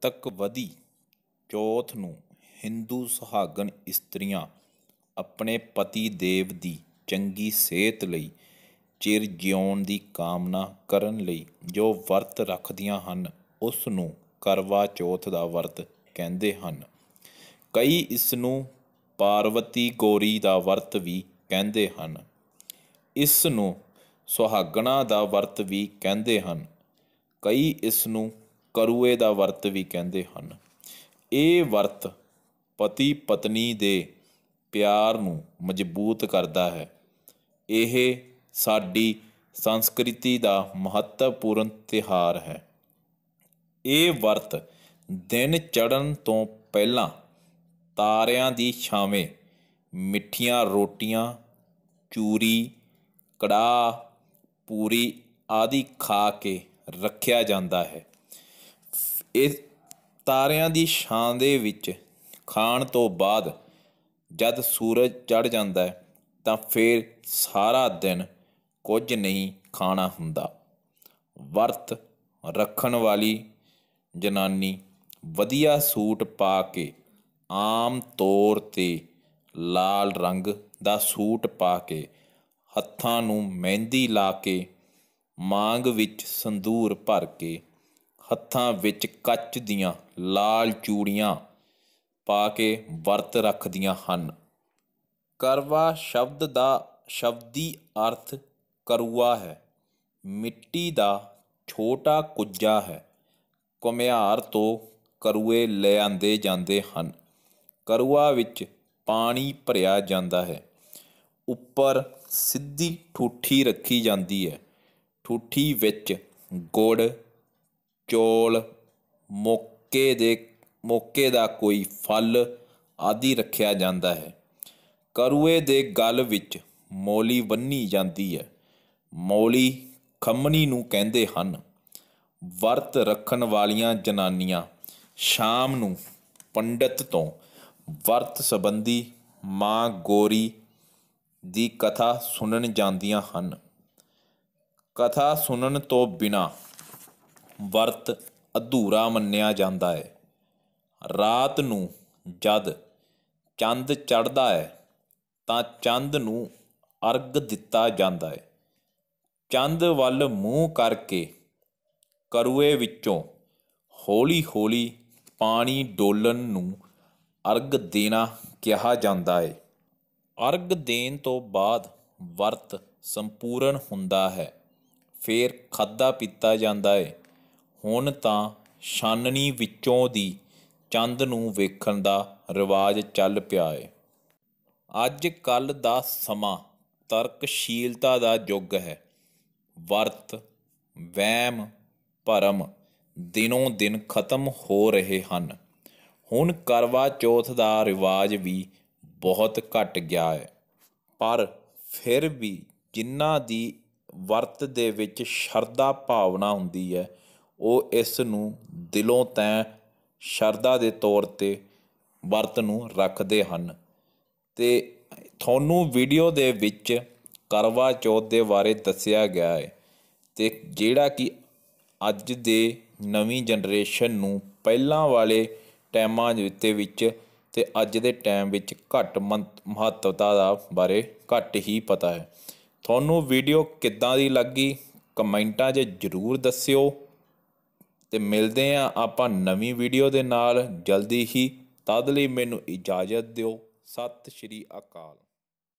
ਤੱਕ ਵਧੀ ਚੌਥ ਨੂੰ ਹਿੰਦੂ ਸੁਹਾਗਣ ਇਸਤਰੀਆਂ ਆਪਣੇ ਪਤੀ ਦੇਵ ਦੀ ਚੰਗੀ ਸਿਹਤ ਲਈ ਚਿਰ ਜਿਉਣ ਦੀ ਕਾਮਨਾ ਕਰਨ ਲਈ ਜੋ ਵਰਤ ਰੱਖਦੀਆਂ ਹਨ ਉਸ ਨੂੰ ਕਰਵਾ ਚੌਥ ਦਾ ਵਰਤ ਕਹਿੰਦੇ ਹਨ ਕਈ ਇਸ ਨੂੰ ਪਾਰਵਤੀ ਗੋਰੀ ਦਾ ਵਰਤ ਵੀ ਕਹਿੰਦੇ ਹਨ ਇਸ ਨੂੰ ਸੁਹਾਗਣਾ ਦਾ ਵਰਤ ਵੀ ਕਹਿੰਦੇ ਹਨ ਕਈ ਇਸ ਨੂੰ ਕਰੂਏ ਦਾ ਵਰਤ ਵੀ ਕਹਿੰਦੇ ਹਨ ਇਹ ਵਰਤ ਪਤੀ ਪਤਨੀ ਦੇ ਪਿਆਰ ਨੂੰ ਮਜ਼ਬੂਤ ਕਰਦਾ ਹੈ ਇਹ ਸਾਡੀ ਸੰਸਕ੍ਰਿਤੀ ਦਾ ਮਹੱਤਵਪੂਰਨ ਤਿਹਾਰ ਹੈ ਇਹ ਵਰਤ ਦਿਨ ਚੜਨ ਤੋਂ ਪਹਿਲਾਂ ਤਾਰਿਆਂ ਦੀ ਛਾਵੇਂ ਮਿੱਠੀਆਂ ਰੋਟੀਆਂ ਚੂਰੀ ਕੜਾ ਪੂਰੀ ਆਦਿ ਖਾ ਕੇ ਰੱਖਿਆ ਜਾਂਦਾ ਹੈ ਇਹ ਤਾਰਿਆਂ ਦੀ ਛਾਂ ਦੇ ਵਿੱਚ ਖਾਣ ਤੋਂ ਬਾਅਦ ਜਦ ਸੂਰਜ ਚੜ ਜਾਂਦਾ ਹੈ ਤਾਂ ਫਿਰ ਸਾਰਾ ਦਿਨ ਕੁਝ ਨਹੀਂ ਖਾਣਾ ਹੁੰਦਾ ਵਰਤ ਰੱਖਣ ਵਾਲੀ ਜਨਾਨੀ ਵਧੀਆ ਸੂਟ ਪਾ ਕੇ ਆਮ ਤੌਰ ਤੇ ਲਾਲ ਰੰਗ ਦਾ ਸੂਟ ਪਾ ਕੇ ਹੱਥਾਂ ਨੂੰ ਮਹਿੰਦੀ ਲਾ ਕੇ ਮਾਂਗ ਵਿੱਚ ਸੰਦੂਰ ਭਰ ਕੇ ਹੱਥਾਂ ਵਿੱਚ ਕੱਚ ਦੀਆਂ ਲਾਲ ਚੂੜੀਆਂ ਪਾ ਕੇ ਵਰਤ ਰੱਖਦੀਆਂ ਹਨ ਕਰਵਾ ਸ਼ਬਦ ਦਾ ਸ਼ਬਦੀ ਅਰਥ ਕਰੂਆ ਹੈ ਮਿੱਟੀ ਦਾ ਛੋਟਾ ਕੁੱਜਾ ਹੈ ਕੁਮਿਆਰ ਤੋਂ ਕਰੂਏ ਲਿਆਂਦੇ ਜਾਂਦੇ ਹਨ ਕਰੂਆ ਵਿੱਚ ਪਾਣੀ ਭਰਿਆ ਜਾਂਦਾ ਹੈ ਉੱਪਰ ਸਿੱਧੀ ਠੂਠੀ ਰੱਖੀ ਜਾਂਦੀ ਹੈ ਠੂਠੀ ਵਿੱਚ ਗੁੜ ਚੌਲ ਮੋਕੇ ਦੇ ਮੋਕੇ ਦਾ ਕੋਈ ਫਲ ਆਦੀ ਰੱਖਿਆ ਜਾਂਦਾ ਹੈ ਕਰੂਏ ਦੇ ਗਲ ਵਿੱਚ ਮੌਲੀ ਬੰਨੀ ਜਾਂਦੀ ਹੈ ਮੌਲੀ ਖੰਮਣੀ ਨੂੰ ਕਹਿੰਦੇ ਹਨ ਵਰਤ ਰੱਖਣ ਵਾਲੀਆਂ ਜਨਾਨੀਆਂ ਸ਼ਾਮ ਨੂੰ ਪੰਡਤ ਤੋਂ ਵਰਤ ਸੰਬੰਧੀ ਮਾਂ ਗੋਰੀ ਦੀ ਕਥਾ ਸੁਣਨ ਜਾਂਦੀਆਂ ਹਨ ਕਥਾ ਸੁਣਨ ਤੋਂ ਬਿਨਾ ਵਰਤ ਅਧੂਰਾ ਮੰਨਿਆ ਜਾਂਦਾ ਹੈ ਰਾਤ ਨੂੰ ਜਦ ਚੰਦ ਚੜਦਾ ਹੈ ਤਾਂ ਚੰਦ ਨੂੰ ਅਰਗ ਦਿੱਤਾ ਜਾਂਦਾ ਹੈ ਚੰਦ ਵੱਲ ਮੂੰਹ ਕਰਕੇ ਕਰੂਏ ਵਿੱਚੋਂ ਹੌਲੀ ਹੌਲੀ ਪਾਣੀ ਡੋਲਣ ਨੂੰ ਅਰਗ ਦੇਣਾ ਕਿਹਾ ਜਾਂਦਾ ਹੈ ਅਰਗ ਦੇਣ ਤੋਂ ਬਾਅਦ ਵਰਤ ਸੰਪੂਰਨ ਹੁੰਦਾ ਹੈ ਫਿਰ ਖਾਦਾ ਪੀਤਾ ਜਾਂਦਾ ਹੈ ਹੁਣ ਤਾਂ ਛਾਨਣੀ ਵਿੱਚੋਂ ਦੀ ਚੰਦ ਨੂੰ ਵੇਖਣ ਦਾ ਰਿਵਾਜ ਚੱਲ ਪਿਆ ਏ ਅੱਜ ਕੱਲ ਦਾ ਸਮਾਂ ਤਰਕਸ਼ੀਲਤਾ ਦਾ ਯੁੱਗ ਹੈ ਵਰਤ ਵਹਿਮ ਭਰਮ ਦਿਨੋਂ ਦਿਨ ਖਤਮ ਹੋ ਰਹੇ ਹਨ ਹੁਣ ਕਰਵਾ ਚੌਥ ਦਾ ਰਿਵਾਜ ਵੀ ਬਹੁਤ ਘਟ ਗਿਆ ਹੈ ਪਰ ਫਿਰ ਵੀ ਜਿਨ੍ਹਾਂ ਦੀ ਵਰਤ ਦੇ ਵਿੱਚ ਸ਼ਰਧਾ ਭਾਵਨਾ ਹੁੰਦੀ ਹੈ ਉਹ ਇਸ ਨੂੰ ਦਿਲੋਂ ਤੈਂ ਸ਼ਰਦਾ ਦੇ ਤੌਰ 'ਤੇ ਵਰਤ ਨੂੰ ਰੱਖਦੇ ਹਨ ਤੇ ਤੁਹਾਨੂੰ ਵੀਡੀਓ ਦੇ ਵਿੱਚ ਕਰਵਾ ਚੌਥ ਦੇ ਬਾਰੇ ਦੱਸਿਆ ਗਿਆ ਹੈ ਤੇ ਜਿਹੜਾ ਕਿ ਅੱਜ ਦੇ ਨਵੀਂ ਜਨਰੇਸ਼ਨ ਨੂੰ ਪਹਿਲਾਂ ਵਾਲੇ ਟਾਈਮਾਂ ਦੇ ਵਿੱਚ ਤੇ ਅੱਜ ਦੇ ਟਾਈਮ ਵਿੱਚ ਘੱਟ ਮਹੱਤਵਤਾ ਦਾ ਬਾਰੇ ਘੱਟ ਹੀ ਪਤਾ ਹੈ ਤੁਹਾਨੂੰ ਵੀਡੀਓ ਕਿੱਦਾਂ ਦੀ ਲੱਗੀ ਕਮੈਂਟਾਂ 'ਚ ਜ਼ਰੂਰ ਦੱਸਿਓ ਤੇ ਮਿਲਦੇ ਆਂ ਆਪਾਂ ਨਵੀਂ ਵੀਡੀਓ ਦੇ ਨਾਲ ਜਲਦੀ ਹੀ ਤਦ ਲਈ ਮੈਨੂੰ ਇਜਾਜ਼ਤ ਦਿਓ ਸਤਿ ਸ਼੍ਰੀ ਅਕਾਲ